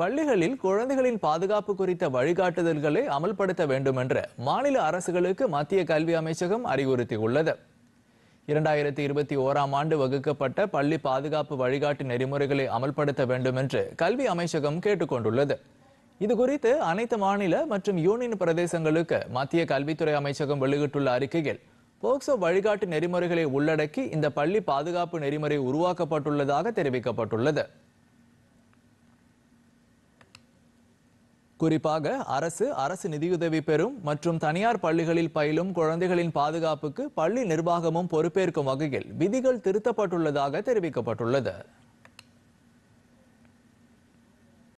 பள்ளிகளில் குழந்தைகளின் பாதுகாப்பு குறித்த வழிகாட்டுதல்களை அமல்படுத்த வேண்டும் என்று மாநில அரசுகளுக்கு மத்திய கல்வி அமைச்சகம் அறிவுறுத்தியுள்ளது இரண்டாயிரத்தி இருபத்தி ஓராம் ஆண்டு வகுக்கப்பட்ட பள்ளி பாதுகாப்பு வழிகாட்டு நெறிமுறைகளை அமல்படுத்த வேண்டும் என்று கல்வி அமைச்சகம் கேட்டுக்கொண்டுள்ளது இது குறித்து அனைத்து மாநில மற்றும் யூனியன் பிரதேசங்களுக்கு மத்திய கல்வித்துறை அமைச்சகம் வெளியிட்டுள்ள அறிக்கையில் போக்சோ வழிகாட்டு நெறிமுறைகளை உள்ளடக்கி இந்த பள்ளி பாதுகாப்பு நெறிமுறை உருவாக்கப்பட்டுள்ளதாக தெரிவிக்கப்பட்டுள்ளது குறிப்பாக அரசு அரசு நிதியுதவி பெறும் மற்றும் தனியார் பள்ளிகளில் பயிலும் குழந்தைகளின் பாதுகாப்புக்கு பள்ளி நிர்வாகமும் பொறுப்பேற்கும் வகையில் விதிகள் திருத்தப்பட்டுள்ளதாக தெரிவிக்கப்பட்டுள்ளது